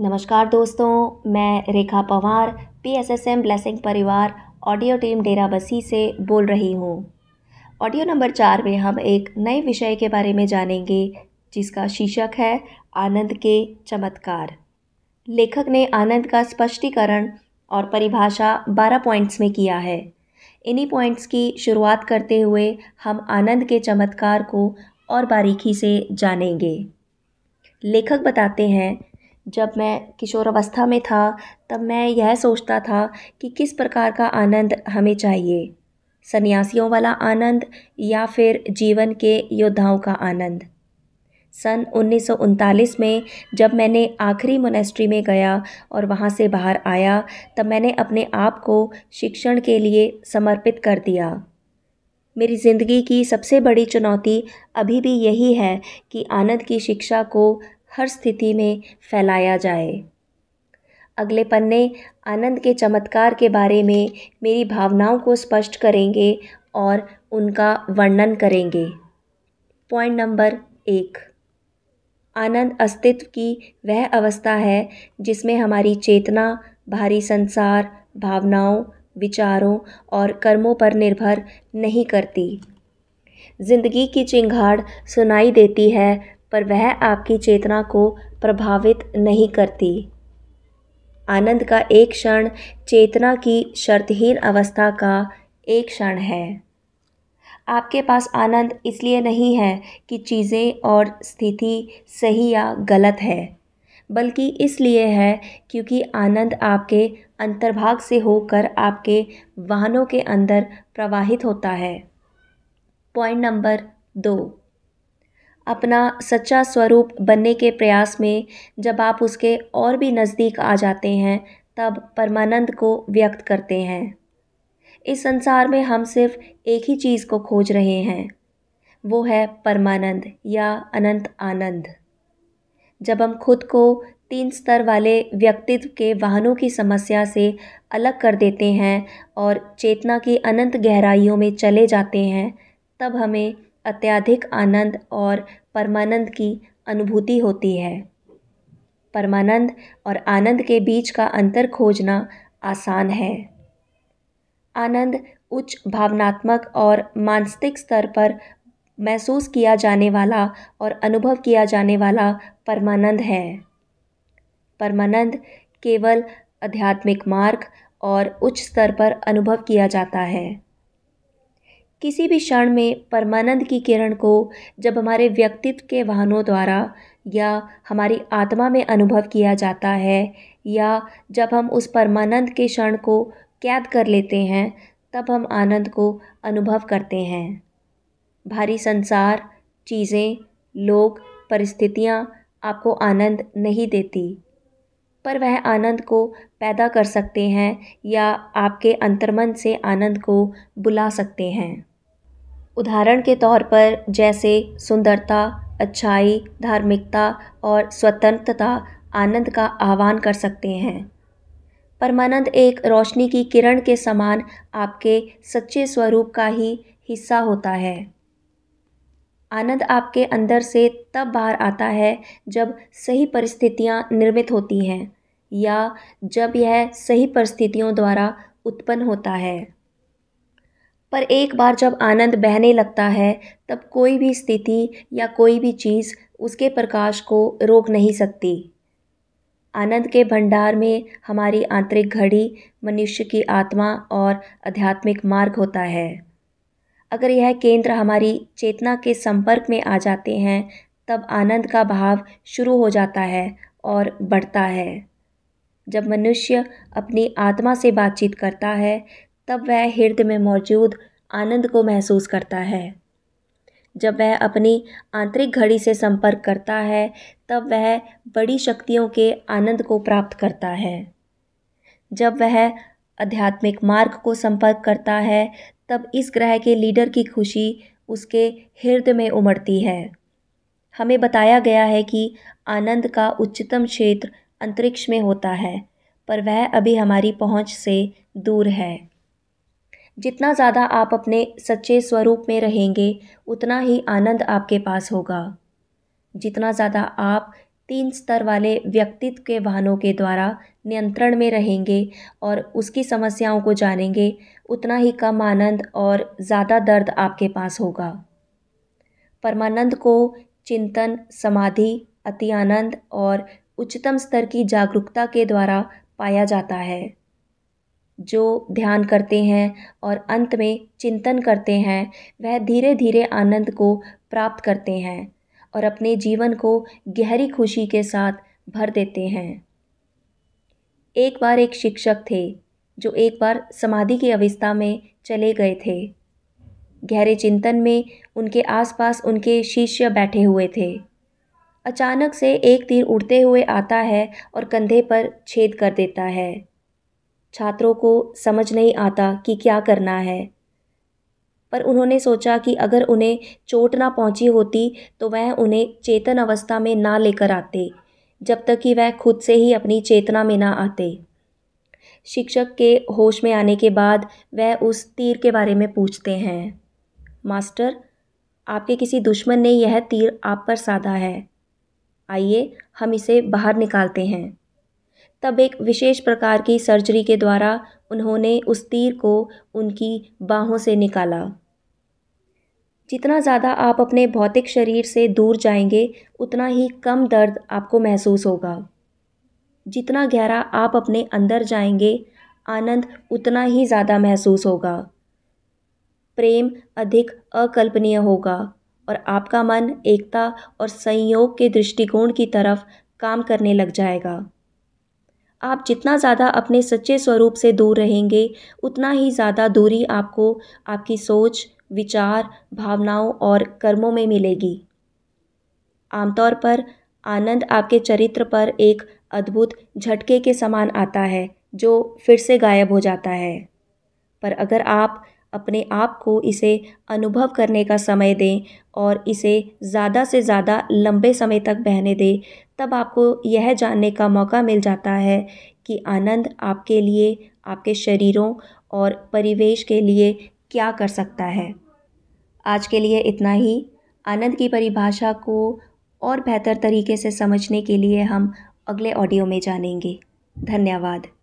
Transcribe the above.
नमस्कार दोस्तों मैं Rekha Pawar P S S M blessing परिवार ऑडियो टीम डेरा बसी से बोल रही हूँ ऑडियो नंबर चार में हम एक नए विषय के बारे में जानेंगे जिसका शीर्षक है आनंद के चमत्कार लेखक ने आनंद का स्पष्टीकरण और परिभाषा बारह पॉइंट्स में किया है इन्हीं पॉइंट्स की शुरुआत करते हुए हम आनंद के चमत्कार को और बारीकी से जानेंगे लेखक बताते हैं जब मैं किशोरावस्था में था तब मैं यह सोचता था कि किस प्रकार का आनंद हमें चाहिए सन्यासियों वाला आनंद या फिर जीवन के योद्धाओं का आनंद सन उन्नीस में जब मैंने आखिरी मोनेस्ट्री में गया और वहाँ से बाहर आया तब मैंने अपने आप को शिक्षण के लिए समर्पित कर दिया मेरी ज़िंदगी की सबसे बड़ी चुनौती अभी भी यही है कि आनंद की शिक्षा को हर स्थिति में फैलाया जाए अगले पन्ने आनंद के चमत्कार के बारे में मेरी भावनाओं को स्पष्ट करेंगे और उनका वर्णन करेंगे पॉइंट नंबर एक आनंद अस्तित्व की वह अवस्था है जिसमें हमारी चेतना भारी संसार भावनाओं विचारों और कर्मों पर निर्भर नहीं करती जिंदगी की चिंगाड़ सुनाई देती है पर वह आपकी चेतना को प्रभावित नहीं करती आनंद का एक क्षण चेतना की शर्तहीन अवस्था का एक क्षण है आपके पास आनंद इसलिए नहीं है कि चीज़ें और स्थिति सही या गलत है बल्कि इसलिए है क्योंकि आनंद आपके अंतर्भाग से होकर आपके वाहनों के अंदर प्रवाहित होता है पॉइंट नंबर दो अपना सच्चा स्वरूप बनने के प्रयास में जब आप उसके और भी नज़दीक आ जाते हैं तब परमानंद को व्यक्त करते हैं इस संसार में हम सिर्फ एक ही चीज़ को खोज रहे हैं वो है परमानंद या अनंत आनंद जब हम खुद को तीन स्तर वाले व्यक्तित्व के वाहनों की समस्या से अलग कर देते हैं और चेतना की अनंत गहराइयों में चले जाते हैं तब हमें अत्यधिक आनंद और परमानंद की अनुभूति होती है परमानंद और आनंद के बीच का अंतर खोजना आसान है आनंद उच्च भावनात्मक और मानसिक स्तर पर महसूस किया जाने वाला और अनुभव किया जाने वाला परमानंद है परमानंद केवल आध्यात्मिक मार्ग और उच्च स्तर पर अनुभव किया जाता है किसी भी क्षण में परमानंद की किरण को जब हमारे व्यक्तित्व के वाहनों द्वारा या हमारी आत्मा में अनुभव किया जाता है या जब हम उस परमानंद के क्षण को कैद कर लेते हैं तब हम आनंद को अनुभव करते हैं भारी संसार चीज़ें लोग परिस्थितियाँ आपको आनंद नहीं देती पर वह आनंद को पैदा कर सकते हैं या आपके अंतर्मन से आनंद को बुला सकते हैं उदाहरण के तौर पर जैसे सुंदरता अच्छाई धार्मिकता और स्वतंत्रता आनंद का आह्वान कर सकते हैं परमानंद एक रोशनी की किरण के समान आपके सच्चे स्वरूप का ही हिस्सा होता है आनंद आपके अंदर से तब बाहर आता है जब सही परिस्थितियाँ निर्मित होती हैं या जब यह सही परिस्थितियों द्वारा उत्पन्न होता है पर एक बार जब आनंद बहने लगता है तब कोई भी स्थिति या कोई भी चीज़ उसके प्रकाश को रोक नहीं सकती आनंद के भंडार में हमारी आंतरिक घड़ी मनुष्य की आत्मा और आध्यात्मिक मार्ग होता है अगर यह केंद्र हमारी चेतना के संपर्क में आ जाते हैं तब आनंद का भाव शुरू हो जाता है और बढ़ता है जब मनुष्य अपनी आत्मा से बातचीत करता है तब वह हृदय में मौजूद आनंद को महसूस करता है जब वह अपनी आंतरिक घड़ी से संपर्क करता है तब वह बड़ी शक्तियों के आनंद को प्राप्त करता है जब वह आध्यात्मिक मार्ग को संपर्क करता है तब इस ग्रह के लीडर की खुशी उसके हृदय में उमड़ती है हमें बताया गया है कि आनंद का उच्चतम क्षेत्र अंतरिक्ष में होता है पर वह अभी हमारी पहुंच से दूर है जितना ज़्यादा आप अपने सच्चे स्वरूप में रहेंगे उतना ही आनंद आपके पास होगा जितना ज़्यादा आप तीन स्तर वाले व्यक्तित्व के वाहनों के द्वारा नियंत्रण में रहेंगे और उसकी समस्याओं को जानेंगे उतना ही कम आनंद और ज़्यादा दर्द आपके पास होगा परमानंद को चिंतन समाधि अति आनंद और उच्चतम स्तर की जागरूकता के द्वारा पाया जाता है जो ध्यान करते हैं और अंत में चिंतन करते हैं वह धीरे धीरे आनंद को प्राप्त करते हैं और अपने जीवन को गहरी खुशी के साथ भर देते हैं एक बार एक शिक्षक थे जो एक बार समाधि की अवस्था में चले गए थे गहरे चिंतन में उनके आसपास उनके शिष्य बैठे हुए थे अचानक से एक तीर उड़ते हुए आता है और कंधे पर छेद कर देता है छात्रों को समझ नहीं आता कि क्या करना है पर उन्होंने सोचा कि अगर उन्हें चोट ना पहुंची होती तो वह उन्हें चेतन अवस्था में ना लेकर आते जब तक कि वह खुद से ही अपनी चेतना में ना आते शिक्षक के होश में आने के बाद वह उस तीर के बारे में पूछते हैं मास्टर आपके किसी दुश्मन ने यह तीर आप पर साधा है आइए हम इसे बाहर निकालते हैं तब एक विशेष प्रकार की सर्जरी के द्वारा उन्होंने उस तीर को उनकी बाहों से निकाला जितना ज़्यादा आप अपने भौतिक शरीर से दूर जाएंगे उतना ही कम दर्द आपको महसूस होगा जितना गहरा आप अपने अंदर जाएंगे आनंद उतना ही ज़्यादा महसूस होगा प्रेम अधिक अकल्पनीय होगा और आपका मन एकता और संयोग के दृष्टिकोण की तरफ काम करने लग जाएगा आप जितना ज़्यादा अपने सच्चे स्वरूप से दूर रहेंगे उतना ही ज़्यादा दूरी आपको आपकी सोच विचार भावनाओं और कर्मों में मिलेगी आमतौर पर आनंद आपके चरित्र पर एक अद्भुत झटके के समान आता है जो फिर से गायब हो जाता है पर अगर आप अपने आप को इसे अनुभव करने का समय दें और इसे ज़्यादा से ज़्यादा लंबे समय तक बहने दें तब आपको यह जानने का मौका मिल जाता है कि आनंद आपके लिए आपके शरीरों और परिवेश के लिए क्या कर सकता है आज के लिए इतना ही आनंद की परिभाषा को और बेहतर तरीके से समझने के लिए हम अगले ऑडियो में जानेंगे धन्यवाद